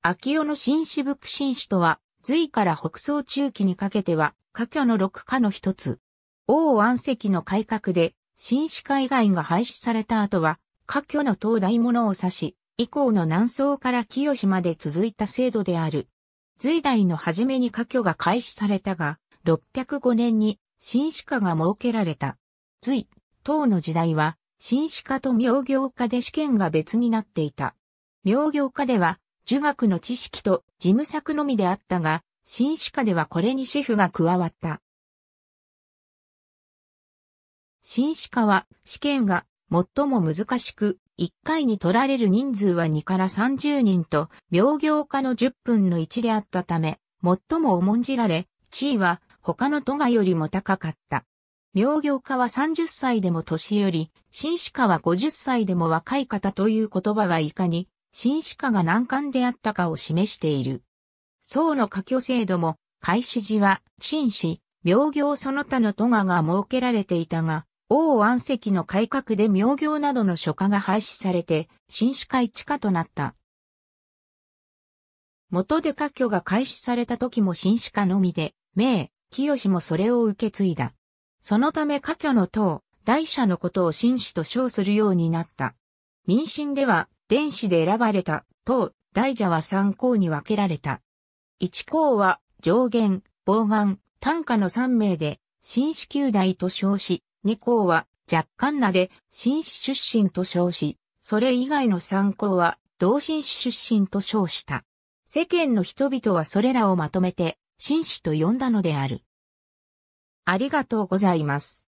秋代の新四部新氏とは、隋から北宋中期にかけては、家居の六家の一つ。王安石の改革で、新氏海外が廃止された後は、家居の東大物を指し、以降の南宋から清まで続いた制度である。隋代の初めに家居が開始されたが、605年に新歯科が設けられた。隋、唐の時代は、新歯科と明業科で試験が別になっていた。明業科では、儒学の知識と事務作のみであったが、新歯科ではこれに主婦が加わった。新歯科は試験が最も難しく、1回に取られる人数は2から30人と、病業科の10分の1であったため、最も重んじられ、地位は他の都がよりも高かった。病業家は30歳でも年寄り、新歯科は50歳でも若い方という言葉はいかに新歯科が難関であったかを示している。宋の科挙制度も、開始時は、新歯、妙行その他の都賀が設けられていたが、王安石の改革で妙行などの書家が廃止されて、新歯科一科となった。元で科挙が開始された時も新歯科のみで、名、清もそれを受け継いだ。そのため科挙の党、大社のことを新士と称するようになった。民進では、電子で選ばれた、等、大蛇は三項に分けられた。1項は、上限、傍眼、単価の3名で、新子球代と称し、2項は、若干名で、新子出身と称し、それ以外の三項は、同新子出身と称した。世間の人々はそれらをまとめて、紳士と呼んだのである。ありがとうございます。